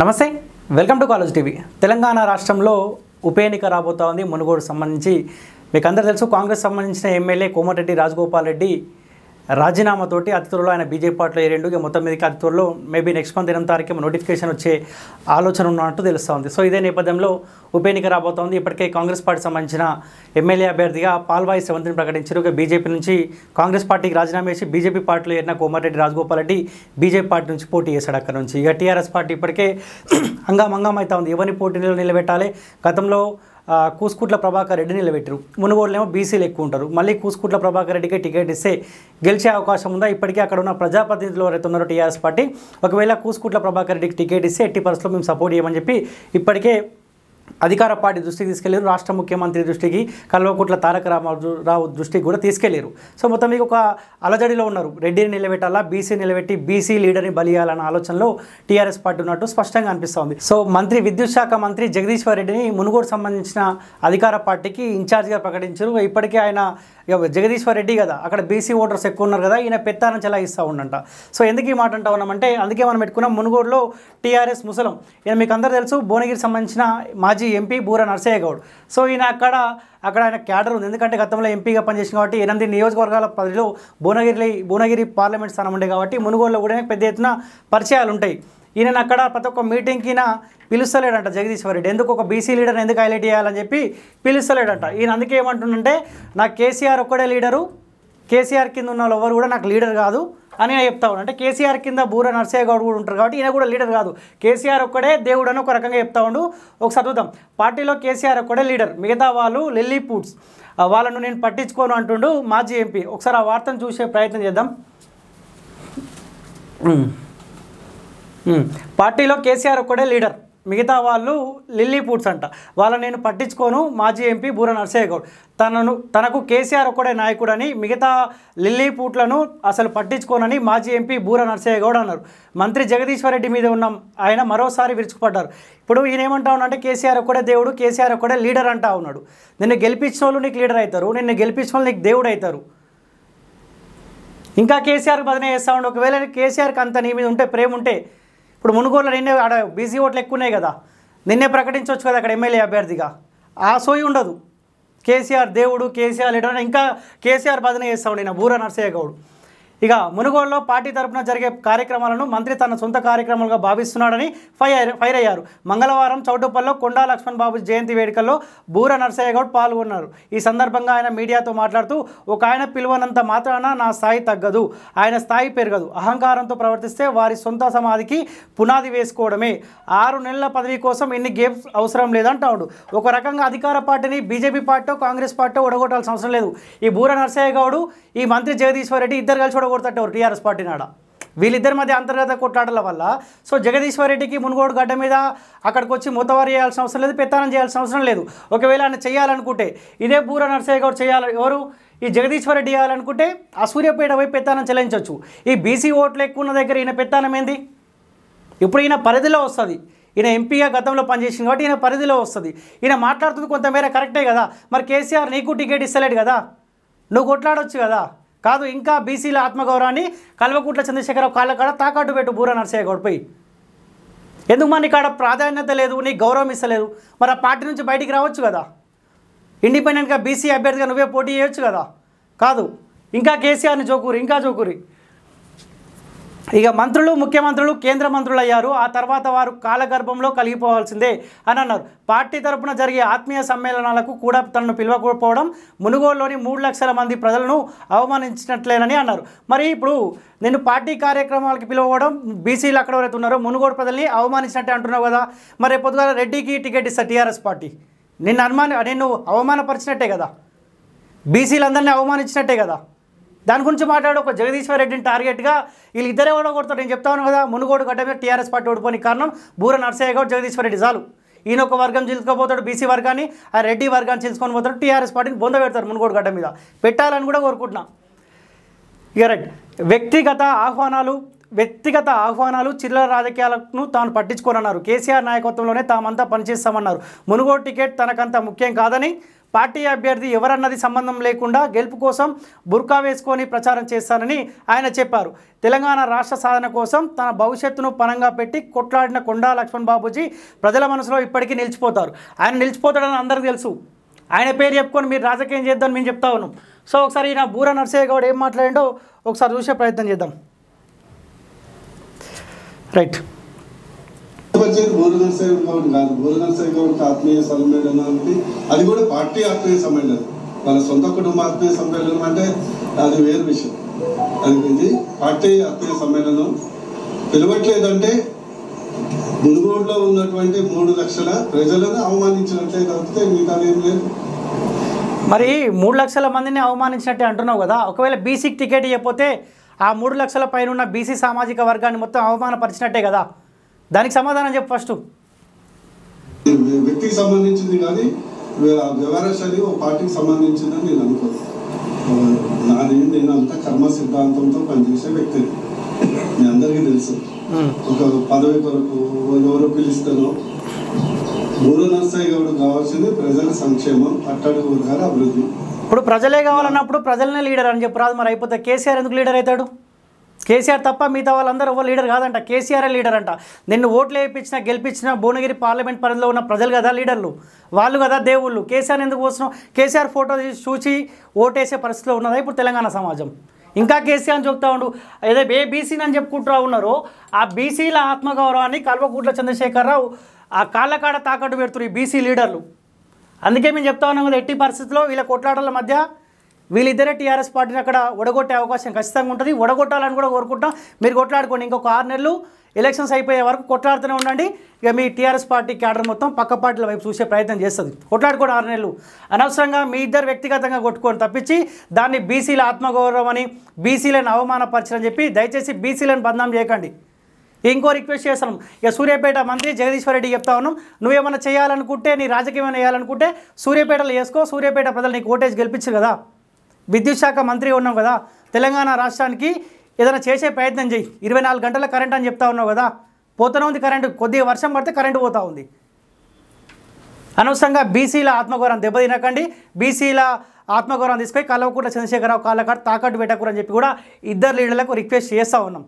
నమస్తే welcome to college TV Telangana రాష్ట్రంలో ఉప ఎన్నిక రాబోతోంది మునుగోడు సంబంధించి మీకు అందరూ తెలుసు కాంగ్రెస్ సంబంధించిన ఎమ్మెల్యే కోమటిరెడ్డి రాజగోపాల్ రెడ్డి రాజీనామాతోటి అతి త్వరలో ఆయన బీజేపీ పార్టీలో ఏరేండు ఇక మొత్తం మీదకి అతి త్వరలో మేబీ నెక్స్ట్ మంత్ ఎనిమిది తారీఖు నోటిఫికేషన్ వచ్చే ఆలోచన ఉన్నట్టు తెలుస్తోంది సో ఇదే నేపథ్యంలో ఉప ఎన్నిక రాబోతోంది ఇప్పటికే కాంగ్రెస్ పార్టీ సంబంధించిన ఎమ్మెల్యే అభ్యర్థిగా పాల్వాయి సెవంతిని ప్రకటించారు ఇక బీజేపీ నుంచి కాంగ్రెస్ పార్టీకి రాజీనామా చేసి బీజేపీ పార్టీలో ఏరిన కోమారెడ్డి రాజగోపాల్ రెడ్డి బీజేపీ పార్టీ నుంచి పోటీ చేశాడు అక్కడ నుంచి ఇక టీఆర్ఎస్ పార్టీ ఇప్పటికే అంగామంగం అవుతుంది ఉంది ఎవరిని పోటీలో నిలబెట్టాలి గతంలో కూసుకుట్ల ప్రభాకర్ రెడ్డి నిలబెట్టారు మునుగోడులేమో బీసీలు ఎక్కువ ఉంటారు మళ్ళీ కూసుకుట్ల ప్రభాకర్ రెడ్డికి టికెట్ ఇస్తే గెలిచే అవకాశం ఉందా ఇప్పటికే అక్కడ ఉన్న ప్రజాప్రతినిధులు ఎవరైతే ఉన్నారో టీఆర్ఎస్ పార్టీ ఒకవేళ కూసుకుట్ల ప్రభాకర్ రెడ్డికి టికెట్ ఇస్తే ఎట్టి పరిస్థితుల్లో మేము సపోర్ట్ చేయమని చెప్పి ఇప్పటికే అధికార పార్టీ దృష్టికి తీసుకెళ్లేరు రాష్ట్ర ముఖ్యమంత్రి దృష్టికి కల్వకుట్ల తారక రామారావు దృష్టికి కూడా తీసుకెళ్లేరు సో మొత్తం మీకు ఒక అలజడిలో ఉన్నారు రెడ్డిని నిలబెట్టాలా బీసీ నిలబెట్టి బీసీ లీడర్ని బలియాలన్న ఆలోచనలో టీఆర్ఎస్ పార్టీ ఉన్నట్టు స్పష్టంగా అనిపిస్తోంది సో మంత్రి విద్యుత్ శాఖ మంత్రి జగదీశ్వర్ రెడ్డిని మునుగోడు సంబంధించిన అధికార పార్టీకి ఇన్ఛార్జ్గా ప్రకటించారు ఇప్పటికే ఆయన జగదీశ్వర్ రెడ్డి కదా అక్కడ బీసీ ఓటర్స్ ఎక్కువ ఉన్నారు కదా ఈయన పెత్తానం చెలాయిస్తూ ఉండంట సో ఎందుకు ఈ మాట అంటా ఉన్నామంటే అందుకే మనం పెట్టుకున్నాం మునుగోడులో టీఆర్ఎస్ ముసలం ఈయన మీకు అందరూ తెలుసు భువనగిరి సంబంధించిన మాజీ మాజీ ఎంపీ బూర నర్సయ్య గౌడ్ సో ఈయన అక్కడ అక్కడ ఆయన క్యాడర్ ఉంది ఎందుకంటే గతంలో ఎంపీగా పనిచేసింది కాబట్టి ఎనిమిది నియోజకవర్గాల పరిధిలో భువనగిరి భువనగిరి పార్లమెంట్ స్థానం ఉండే కాబట్టి మునుగోళ్ళు కూడా పెద్ద ఎత్తున పరిచయాలు ఉంటాయి ఈయన అక్కడ ప్రతి ఒక్క మీటింగ్కిన పిలుస్తలేడంట జగదీశ్వర్ రెడ్డి ఎందుకు ఒక బీసీ లీడర్ని ఎందుకు హైలైట్ చేయాలని చెప్పి పిలుస్తలేడంట ఈయన అందుకే ఏమంటుండంటే నా కేసీఆర్ ఒక్కడే లీడరు కేసీఆర్ కింద ఉన్న వాళ్ళు ఎవరు కూడా నాకు లీడర్ కాదు అని చెప్తా ఉన్నాను అంటే కేసీఆర్ కింద బూర నర్సయ్య గౌడ్ కూడా ఉంటారు కాబట్టి ఈయన కూడా లీడర్ కాదు కేసీఆర్ ఒక్కడే దేవుడు అని ఒక రకంగా చెప్తా ఉండు ఒకసారి చూద్దాం పార్టీలో కేసీఆర్ ఒక్కడే లీడర్ మిగతా వాళ్ళు లిల్లీ పూట్స్ వాళ్ళను నేను పట్టించుకోను అంటుండు మాజీ ఎంపీ ఒకసారి ఆ వార్తను చూసే ప్రయత్నం చేద్దాం పార్టీలో కేసీఆర్ ఒక్కడే లీడర్ మిగతా వాళ్ళు లిల్లీ పూట్స్ అంట వాళ్ళని నేను పట్టించుకోను మాజీ ఎంపీ బూర నర్సయ్య గౌడ్ తనను తనకు కేసీఆర్ ఒక్కడే నాయకుడని మిగతా లిల్లీ పూట్లను అసలు పట్టించుకోనని మాజీ ఎంపీ బూర నర్సయ్య గౌడ్ అన్నారు మంత్రి జగదీశ్వర్ రెడ్డి మీద ఉన్న ఆయన మరోసారి విరుచుకుపడ్డారు ఇప్పుడు ఈయన ఏమంటా ఉన్నాడంటే కేసీఆర్ ఒక్కడే దేవుడు కేసీఆర్ ఒక్కడే లీడర్ అంటా ఉన్నాడు నిన్ను గెలిపించిన వాళ్ళు నీకు లీడర్ అవుతారు నిన్ను గెలిపించిన వాళ్ళు నీకు దేవుడు అవుతారు ఇంకా కేసీఆర్ బదనే చేస్తా ఉండే ఒకవేళ కేసీఆర్కి అంత నీ మీద ఉంటే ప్రేమ ఉంటే ఇప్పుడు మునుగోలు నిన్నే ఆడ బీసీ ఓట్లు ఎక్కువ ఉన్నాయి కదా నిన్నే ప్రకటించవచ్చు కదా అక్కడ ఎమ్మెల్యే అభ్యర్థిగా ఆ సోయి ఉండదు కేసీఆర్ దేవుడు కేసీఆర్ ఇంకా కేసీఆర్ బదనే చేస్తాడు నేను బూర నర్సయ్య గౌడు ఇక మునుగోడులో పార్టీ తరఫున జరిగే కార్యక్రమాలను మంత్రి తన సొంత కార్యక్రమాలుగా భావిస్తున్నాడని ఫైర్ ఫైర్ అయ్యారు మంగళవారం చౌటుపల్లిలో కొండా లక్ష్మణ్ బాబు జయంతి వేడుకల్లో బూర నర్సయ్య గౌడ్ పాల్గొన్నారు ఈ సందర్భంగా ఆయన మీడియాతో మాట్లాడుతూ ఒక ఆయన పిలువనంత మాత్రాన నా స్థాయి తగ్గదు ఆయన స్థాయి పెరగదు అహంకారంతో ప్రవర్తిస్తే వారి సొంత సమాధికి పునాది వేసుకోవడమే ఆరు నెలల పదవి కోసం ఇన్ని గేమ్స్ అవసరం లేదంటాడు ఒక రకంగా అధికార పార్టీని బీజేపీ పార్టీ కాంగ్రెస్ పార్టీ ఒడగొట్టాల్సిన అవసరం లేదు ఈ బూర నర్సయ్య గౌడు ఈ మంత్రి జగదీశ్వర్ రెడ్డి ఇద్దరు కలిసి ఓడగొడతాడు ఎవరు టీఆర్ఎస్ పార్టీ నాడ వీళ్ళిద్దరి మధ్య అంతర్గత కొట్లాడల వల్ల సో రెడ్డికి మునుగోడు గడ్డ మీద అక్కడికి వచ్చి మూతవారు చేయాల్సిన అవసరం లేదు పెత్తానం చేయాల్సిన అవసరం లేదు ఒకవేళ ఆయన చేయాలనుకుంటే ఇదే బూర నర్సయ్య గారు చేయాలి ఎవరు ఈ రెడ్డి చేయాలనుకుంటే ఆ సూర్యపేట వైపు పెత్తానం చెల్లించవచ్చు ఈ బీసీ ఓట్లు ఎక్కువ ఉన్న దగ్గర ఈయన పెత్తానం ఏంది ఇప్పుడు ఈయన పరిధిలో వస్తుంది ఈయన ఎంపీగా గతంలో పనిచేసింది కాబట్టి ఈయన పరిధిలో వస్తుంది ఈయన మాట్లాడుతుంది కొంతమేర కరెక్టే కదా మరి కేసీఆర్ నీకు టికెట్ ఇస్తలేడు కదా నువ్వు కొట్లాడొచ్చు కదా కాదు ఇంకా బీసీల ఆత్మగౌరవాన్ని కల్వకుట్ల చంద్రశేఖరరావు కాళ్ళ కాడ తాకాటు పెట్టు బూర నరసయ్య గౌడ్పై ఎందుకు మన ఇక్కడ ప్రాధాన్యత లేదు నీకు గౌరవం ఇస్తలేదు మరి ఆ పార్టీ నుంచి బయటికి రావచ్చు కదా ఇండిపెండెంట్గా బీసీ అభ్యర్థిగా నువ్వే పోటీ చేయొచ్చు కదా కాదు ఇంకా కేసీఆర్ని జోకూరి ఇంకా జోకూరి ఇక మంత్రులు ముఖ్యమంత్రులు కేంద్ర మంత్రులు అయ్యారు ఆ తర్వాత వారు కాలగర్భంలో కలిగిపోవాల్సిందే అని అన్నారు పార్టీ తరపున జరిగే ఆత్మీయ సమ్మేళనాలకు కూడా తనను పిలవకపోవడం మునుగోలులోని మూడు లక్షల మంది ప్రజలను అవమానించినట్లేనని అన్నారు మరి ఇప్పుడు నేను పార్టీ కార్యక్రమాలకు పిలవడం బీసీలు అక్కడ ఎవరైతే ఉన్నారో మునుగోడు ప్రజల్ని అవమానించినట్టే అంటున్నావు కదా మరి పొద్దుగా రెడ్డికి టికెట్ ఇస్తా టీఆర్ఎస్ పార్టీ నిన్ను అనుమాని నిన్ను అవమానపరిచినట్టే కదా బీసీలందరినీ అవమానించినట్టే కదా దాని గురించి మాట్లాడు ఒక జగదీశ్వర్ రెడ్డిని టార్గెట్గా వీళ్ళు ఇద్దరే ఓడగొడతారు నేను చెప్తాను కదా మునుగోడు గడ్డ మీద టీఆర్ఎస్ పార్టీ ఓడిపోయిన కారణం బూర నర్సయ్య గౌడ్ జగదీశ్వర్ రెడ్డి చాలు ఈయన ఒక వర్గం చీల్చుకోపోతాడు బీసీ వర్గాన్ని ఆ రెడ్డి వర్గాన్ని చీల్చుకొని పోతాడు టీఆర్ఎస్ పార్టీని బొంద పెడతారు మునుగోడు గడ్డ మీద పెట్టాలని కూడా కోరుకుంటున్నా ఇక రైట్ వ్యక్తిగత ఆహ్వానాలు వ్యక్తిగత ఆహ్వానాలు చిల్లర రాజకీయాలను తాను పట్టించుకోనన్నారు కేసీఆర్ నాయకత్వంలోనే తామంతా పనిచేస్తామన్నారు మునుగోడు టికెట్ తనకంత ముఖ్యం కాదని పార్టీ అభ్యర్థి ఎవరన్నది సంబంధం లేకుండా గెలుపు కోసం బుర్కా వేసుకొని ప్రచారం చేస్తానని ఆయన చెప్పారు తెలంగాణ రాష్ట్ర సాధన కోసం తన భవిష్యత్తును పనంగా పెట్టి కొట్లాడిన కొండా లక్ష్మణ్ బాబుజీ ప్రజల మనసులో ఇప్పటికీ నిలిచిపోతారు ఆయన నిలిచిపోతాడని అందరికీ తెలుసు ఆయన పేరు చెప్పుకొని మీరు రాజకీయం చేద్దామని మేము చెప్తా ఉన్నాం సో ఒకసారి ఈయన బూర నర్సయ్య గౌడ్ ఏం మాట్లాడిండో ఒకసారి చూసే ప్రయత్నం చేద్దాం రైట్ వచ్చేది భోజనం సేవ గవర్నమెంట్ కాదు భోజనం సేవ గవర్నమెంట్ ఆత్మీయ సమ్మేళనం అంటే అది కూడా పార్టీ ఆత్మీయ సమ్మేళనం వాళ్ళ సొంత కుటుంబ ఆత్మీయ సమ్మేళనం అంటే అది వేరు విషయం అనిపించి పార్టీ ఆత్మీయ సమ్మేళనం పిలవట్లేదంటే మునుగోడులో ఉన్నటువంటి మూడు లక్షల ప్రజలను అవమానించినట్లే తప్పితే మిగతా ఏం లేదు మరి మూడు లక్షల మందిని అవమానించినట్టే అంటున్నావు కదా ఒకవేళ బీసీకి టికెట్ ఇవ్వకపోతే ఆ మూడు లక్షల పైన ఉన్న బీసీ సామాజిక వర్గాన్ని మొత్తం అవమానపరిచినట్టే కదా దానికి సమాధానం చెప్పు ఫస్ట్ వ్యక్తికి సంబంధించింది కానీ శైలి ఒక పార్టీకి సంబంధించింది అని నేను అనుకోను నాది నేను అంత కర్మ సిద్ధాంతంతో పనిచేసే వ్యక్తి మీ అందరికీ తెలుసు ఒక పదవి కొరకు ఎవరు పిలుస్తానో గురు నర్సాయి గౌడ్ కావాల్సింది ప్రజల సంక్షేమం అట్టడుగు వర్గాల అభివృద్ధి ఇప్పుడు ప్రజలే కావాలన్నప్పుడు ప్రజలనే లీడర్ అని చెప్పి రాదు మరి అయిపోతే కేసీఆర్ ఎందుకు లీడర్ అవుతాడు కేసీఆర్ తప్ప మిగతా వాళ్ళందరూ ఎవరు లీడర్ కాదంట కేసీఆర్ లీడర్ అంట నిన్ను ఓట్లు వేయించిన గెలిపించిన భువనగిరి పార్లమెంట్ పరిధిలో ఉన్న ప్రజలు కదా లీడర్లు వాళ్ళు కదా దేవుళ్ళు కేసీఆర్ ఎందుకు పోసిన కేసీఆర్ ఫోటో చూసి ఓటేసే పరిస్థితిలో ఉన్నదా ఇప్పుడు తెలంగాణ సమాజం ఇంకా కేసీఆర్ అని చెప్తా ఉండు ఏదో ఏ బీసీని అని చెప్పుకుంటూ ఉన్నారో ఆ బీసీల ఆత్మగౌరవాన్ని కల్వకూట్ల చంద్రశేఖరరావు ఆ కాళ్ళకాడ తాకట్టు పెడుతున్నారు ఈ బీసీ లీడర్లు అందుకే మేము చెప్తా ఉన్నాం కదా ఎట్టి పరిస్థితిలో వీళ్ళ కొట్లాటల మధ్య వీళ్ళిద్దరే టీఆర్ఎస్ పార్టీని అక్కడ ఒడగొట్టే అవకాశం ఖచ్చితంగా ఉంటుంది ఒడగొట్టాలని కూడా కోరుకుంటాం మీరు కొట్లాడుకోండి ఇంకొక ఆరు నెలలు ఎలక్షన్స్ అయిపోయే వరకు కొట్లాడుతూనే ఉండండి ఇక మీ టీఆర్ఎస్ పార్టీ క్యాడర్ మొత్తం పక్క పార్టీల వైపు చూసే ప్రయత్నం చేస్తుంది కొట్లాడుకోండి ఆరు నెలలు అనవసరంగా మీ ఇద్దరు వ్యక్తిగతంగా కొట్టుకొని తప్పించి దాన్ని బీసీల ఆత్మగౌరవం అని బీసీలను అవమానపరచని చెప్పి దయచేసి బీసీలను బంధం చేయకండి ఇంకో రిక్వెస్ట్ చేస్తాను ఇక సూర్యాపేట మంత్రి జగదీశ్వరరెడ్డి చెప్తా ఉన్నాం నువ్వేమైనా చేయాలనుకుంటే నీ రాజకీయమైనా చేయాలనుకుంటే సూర్యాపేటలో వేసుకో సూర్యాపేట ప్రజలు నీకు ఓటేజ్ గెలిపించు కదా విద్యుత్ శాఖ మంత్రి ఉన్నాం కదా తెలంగాణ రాష్ట్రానికి ఏదైనా చేసే ప్రయత్నం చేయి ఇరవై నాలుగు గంటల కరెంట్ అని చెప్తా ఉన్నావు కదా పోతూనే ఉంది కరెంటు కొద్దిగా వర్షం పడితే కరెంటు పోతూ ఉంది అనవసరంగా బీసీల ఆత్మగౌరవం దెబ్బతినకండి బీసీల ఆత్మగౌరవం తీసుకొని కలవకుండా చంద్రశేఖరరావు కాళ్ళ తాకట్టు పెట్టకూడని చెప్పి కూడా ఇద్దరు లీడర్లకు రిక్వెస్ట్ చేస్తూ ఉన్నాం